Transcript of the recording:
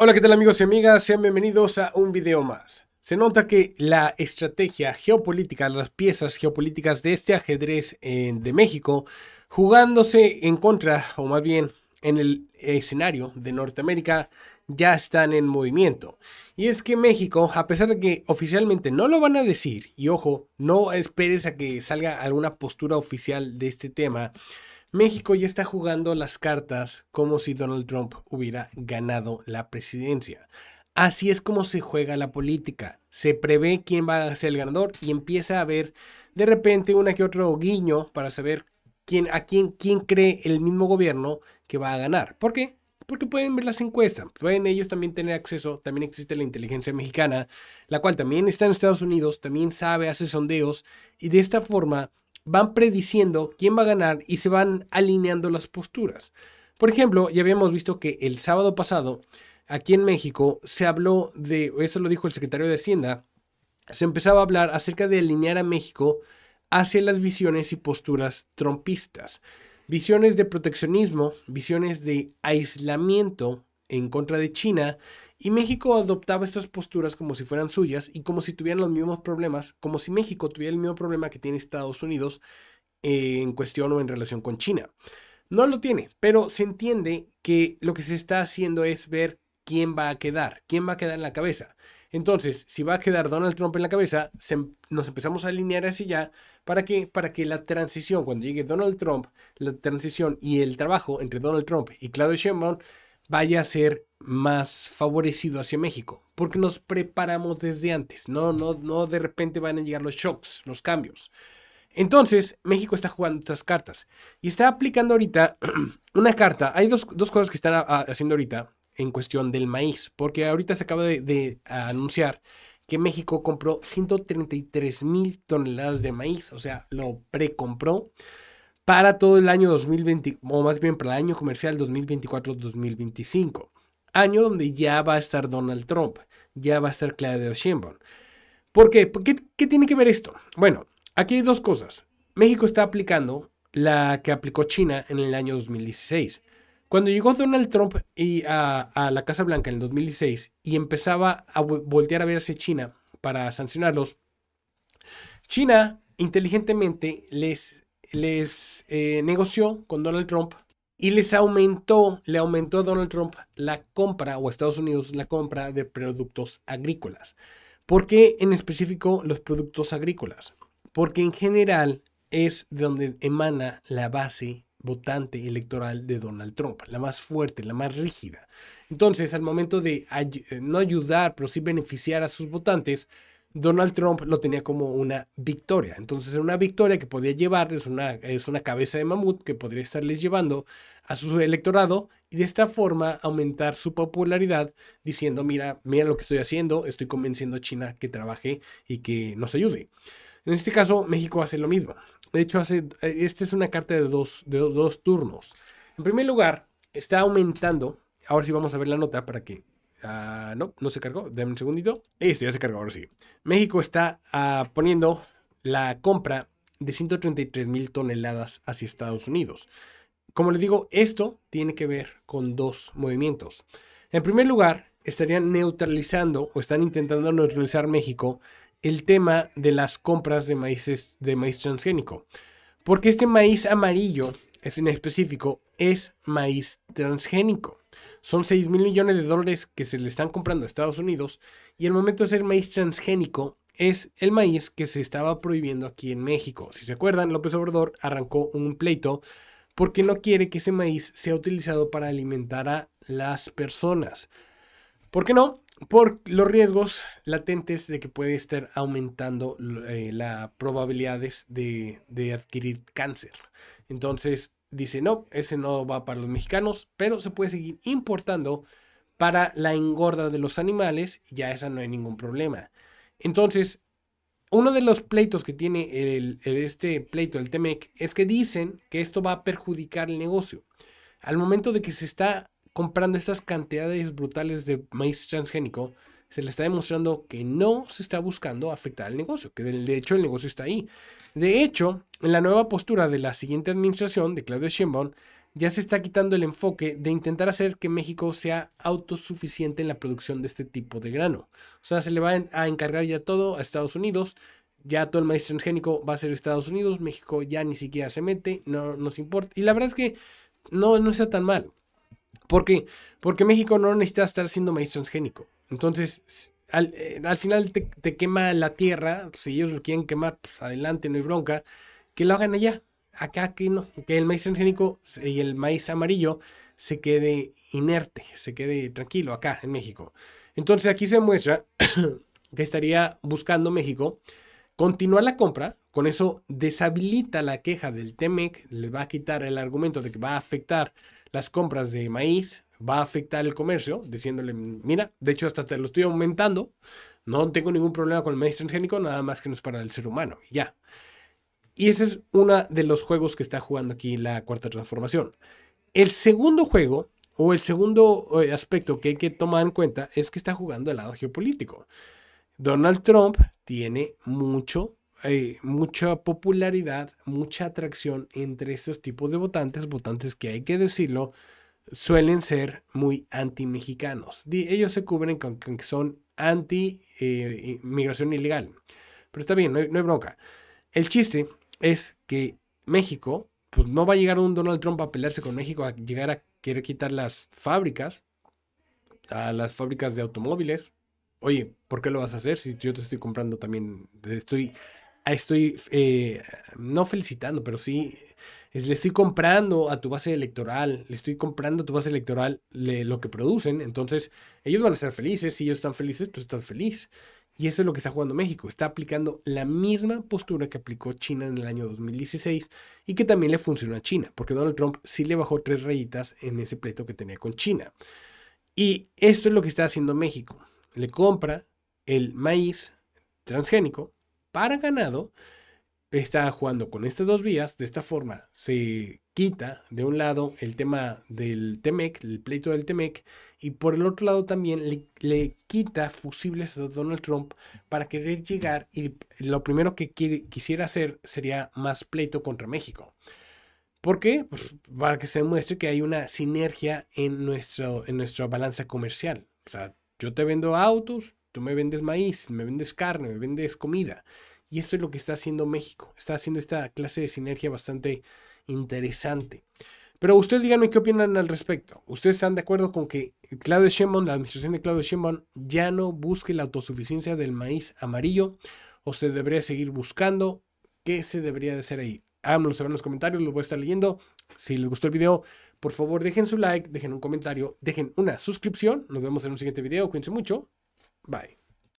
Hola, ¿qué tal amigos y amigas? Sean bienvenidos a un video más. Se nota que la estrategia geopolítica, las piezas geopolíticas de este ajedrez eh, de México, jugándose en contra, o más bien en el escenario de Norteamérica, ya están en movimiento. Y es que México, a pesar de que oficialmente no lo van a decir, y ojo, no esperes a que salga alguna postura oficial de este tema, México ya está jugando las cartas como si Donald Trump hubiera ganado la presidencia. Así es como se juega la política. Se prevé quién va a ser el ganador y empieza a haber de repente una que otro guiño para saber quién, a quién, quién cree el mismo gobierno que va a ganar. ¿Por qué? Porque pueden ver las encuestas, pueden ellos también tener acceso, también existe la inteligencia mexicana, la cual también está en Estados Unidos, también sabe, hace sondeos y de esta forma van prediciendo quién va a ganar y se van alineando las posturas. Por ejemplo, ya habíamos visto que el sábado pasado, aquí en México, se habló de, eso lo dijo el secretario de Hacienda, se empezaba a hablar acerca de alinear a México hacia las visiones y posturas trompistas. Visiones de proteccionismo, visiones de aislamiento en contra de China y México adoptaba estas posturas como si fueran suyas y como si tuvieran los mismos problemas, como si México tuviera el mismo problema que tiene Estados Unidos eh, en cuestión o en relación con China. No lo tiene, pero se entiende que lo que se está haciendo es ver quién va a quedar, quién va a quedar en la cabeza. Entonces, si va a quedar Donald Trump en la cabeza, em, nos empezamos a alinear así ya, para que, para que la transición, cuando llegue Donald Trump, la transición y el trabajo entre Donald Trump y Claudio Sheinbaum vaya a ser más favorecido hacia México, porque nos preparamos desde antes, no, no, no de repente van a llegar los shocks, los cambios. Entonces, México está jugando estas cartas y está aplicando ahorita una carta. Hay dos, cosas que están ah, haciendo ahorita en cuestión del maíz, porque ahorita se acaba de, anunciar que México compró 133 mil toneladas de maíz, o sea, lo precompró para todo el año 2020, o más bien para el año comercial 2024-2025, año donde ya va a estar Donald Trump, ya va a estar Claudia Sheinbaum. ¿Por qué? ¿Qué, tiene que ver esto? Bueno, aquí hay dos cosas. México está aplicando la que aplicó China en el año 2016. Cuando llegó Donald Trump a, a, la Casa Blanca en el 2016 y empezaba a voltear a verse China para sancionarlos, China inteligentemente les les eh, negoció con Donald Trump y les aumentó, le aumentó a Donald Trump la compra, o Estados Unidos la compra de productos agrícolas. ¿Por qué en específico los productos agrícolas? Porque en general es de donde emana la base votante electoral de Donald Trump, la más fuerte, la más rígida. Entonces, al momento de no ayudar, pero sí beneficiar a sus votantes, Donald Trump lo tenía como una victoria. Entonces era una victoria que podía llevarles, una, es una cabeza de mamut que podría estarles llevando a su electorado y de esta forma aumentar su popularidad diciendo, mira, mira lo que estoy haciendo, estoy convenciendo a China que trabaje y que nos ayude. En este caso, México hace lo mismo. De hecho, hace, esta es una carta de dos, de dos turnos. En primer lugar, está aumentando, ahora sí vamos a ver la nota para que Ah, no, no se cargó. Dame un segundito. Listo, ya se cargó, ahora sí. México está ah, poniendo la compra de 133 mil toneladas hacia Estados Unidos. Como les digo, esto tiene que ver con dos movimientos. En primer lugar, estarían neutralizando o están intentando neutralizar México el tema de las compras de, maíces, de maíz transgénico. Porque este maíz amarillo, en específico, es maíz transgénico. Son 6 mil millones de dólares que se le están comprando a Estados Unidos y el momento de ser maíz transgénico es el maíz que se estaba prohibiendo aquí en México. Si se acuerdan, López Obrador arrancó un pleito porque no quiere que ese maíz sea utilizado para alimentar a las personas. ¿Por qué no? Por los riesgos latentes de que puede estar aumentando eh, las probabilidades de adquirir cáncer. Entonces, dice, no, ese no va para los mexicanos, pero se puede seguir importando para la engorda de los animales, ya esa no hay ningún problema. Entonces, uno de los pleitos que tiene este pleito, del TEMEC, es que dicen que esto va a perjudicar el negocio. Al momento de que se está comprando estas cantidades brutales de maíz transgénico, se le está demostrando que no se está buscando afectar al negocio, que de hecho el negocio está ahí. De hecho, en la nueva postura de la siguiente administración de Claudio Sheinbaum, ya se está quitando el enfoque de intentar hacer que México sea autosuficiente en la producción de este tipo de grano. O sea, se le va a encargar ya todo a Estados Unidos, ya todo el maíz transgénico va a ser Estados Unidos, México ya ni siquiera se mete, no nos importa. Y la verdad es que no, no está tan mal. ¿Por qué? Porque México no necesita estar siendo maíz transgénico. Entonces, eh, al, final te, quema la tierra, pues, si ellos lo quieren quemar, pues adelante, no hay bronca, que lo hagan allá, acá que no, que el maíz transgénico y el maíz amarillo se quede inerte, se quede tranquilo acá en México. Entonces aquí se muestra que estaría buscando México continuar la compra, con eso deshabilita la queja del TEMEC, le va a quitar el argumento de que va a afectar las compras de maíz, va a afectar el comercio, diciéndole, mira, de hecho hasta te lo estoy aumentando, no tengo ningún problema con el maíz transgénico, nada más que no es para el ser humano, ya. Y ese es uno de los juegos que está jugando aquí la cuarta transformación. El segundo juego, o el segundo eh, aspecto que hay que tomar en cuenta, es que está jugando el lado geopolítico. Donald Trump tiene mucho, eh, mucha popularidad, mucha atracción entre estos tipos de votantes, votantes que hay que decirlo, suelen ser muy anti-mexicanos. Ellos se cubren con, que son anti-migración eh, ilegal. Pero está bien, no hay, bronca. El chiste es que México, pues no va a llegar un Donald Trump a pelearse con México, a llegar a querer quitar las fábricas, a las fábricas de automóviles. Oye, ¿por qué lo vas a hacer si yo te estoy comprando también? Estoy, estoy eh, no felicitando, pero sí le estoy comprando a tu base electoral, le estoy comprando a tu base electoral lo que producen, entonces ellos van a ser felices, si ellos están felices, tú estás feliz. Y eso es lo que está jugando México, está aplicando la misma postura que aplicó China en el año 2016 y que también le funcionó a China, porque Donald Trump sí le bajó tres rayitas en ese pleito que tenía con China. Y esto es lo que está haciendo México, le compra el maíz transgénico para ganado está jugando con estas dos vías. De esta forma se quita de un lado el tema del Temec, el pleito del Temec, y por el otro lado también le, quita fusibles a Donald Trump para querer llegar y lo primero que quisiera hacer sería más pleito contra México. ¿Por qué? Pues para que se demuestre que hay una sinergia en, nuestro, en nuestra balanza comercial. O sea, yo te vendo autos, tú me vendes maíz, me vendes carne, me vendes comida. Y esto es lo que está haciendo México. Está haciendo esta clase de sinergia bastante interesante. Pero ustedes díganme qué opinan al respecto. ¿Ustedes están de acuerdo con que Claudio Sheinbaum, la administración de Claudio Sheinbaum, ya no busque la autosuficiencia del maíz amarillo? ¿O se debería seguir buscando? ¿Qué se debería de hacer ahí? Háganmelo saber en los comentarios, los voy a estar leyendo. Si les gustó el video, por favor dejen su like, dejen un comentario, dejen una suscripción. Nos vemos en un siguiente video. Cuídense mucho. Bye.